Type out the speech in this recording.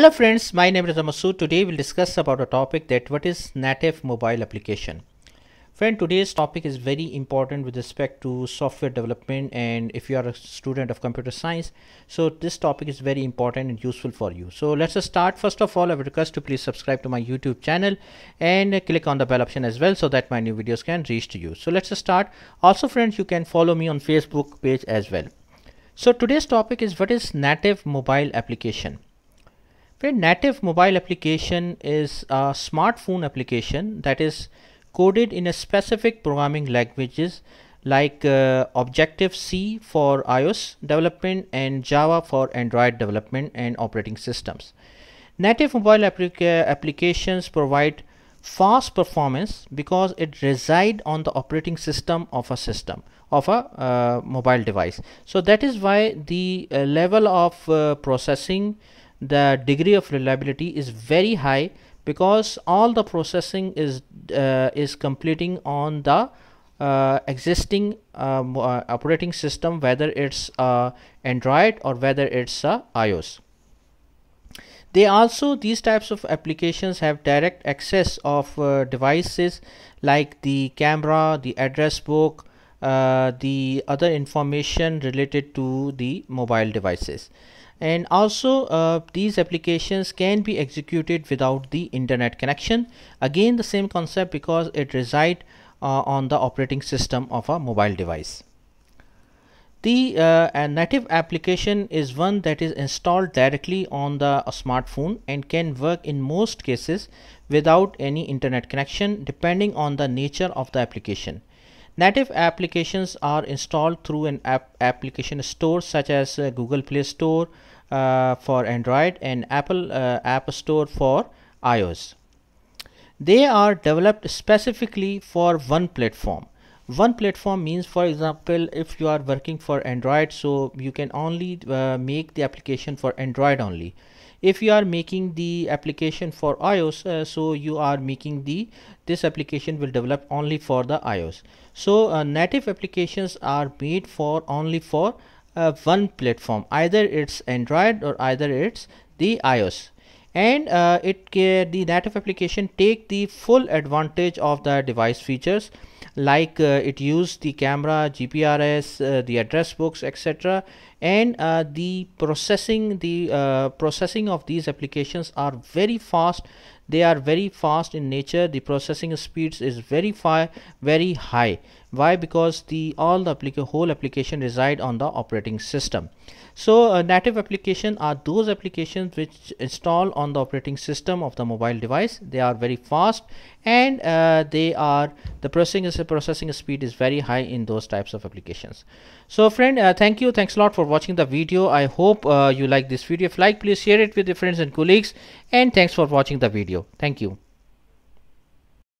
Hello friends, my name is Amasu. Today we'll discuss about a topic that what is native mobile application. Friend, today's topic is very important with respect to software development and if you are a student of computer science. So this topic is very important and useful for you. So let's just start. First of all, I would request to please subscribe to my YouTube channel and click on the bell option as well so that my new videos can reach to you. So let's just start. Also friends, you can follow me on Facebook page as well. So today's topic is what is native mobile application. A native mobile application is a smartphone application that is coded in a specific programming languages like uh, Objective C for iOS development and Java for Android development and operating systems. Native mobile applications provide fast performance because it reside on the operating system of a system of a uh, mobile device. So that is why the uh, level of uh, processing the degree of reliability is very high because all the processing is uh, is completing on the uh, existing um, uh, operating system whether it's uh, Android or whether it's uh, iOS they also these types of applications have direct access of uh, devices like the camera the address book uh, the other information related to the mobile devices and also uh, these applications can be executed without the internet connection again the same concept because it reside uh, on the operating system of a mobile device the uh, native application is one that is installed directly on the uh, smartphone and can work in most cases without any internet connection depending on the nature of the application Native applications are installed through an app application store such as uh, Google Play Store uh, for Android and Apple uh, App Store for iOS. They are developed specifically for one platform one platform means for example if you are working for android so you can only uh, make the application for android only if you are making the application for iOS uh, so you are making the this application will develop only for the iOS so uh, native applications are made for only for uh, one platform either it's Android or either it's the iOS and uh, it the native application take the full advantage of the device features like uh, it used the camera gprs uh, the address books etc and uh, the processing the uh, processing of these applications are very fast they are very fast in nature the processing speeds is very very high why because the all the applica whole application reside on the operating system so uh, native application are those applications which install on the operating system of the mobile device they are very fast and uh, they are the processing is processing speed is very high in those types of applications so friend uh, thank you thanks a lot for watching the video i hope uh, you like this video if like please share it with your friends and colleagues and thanks for watching the video video. Thank you.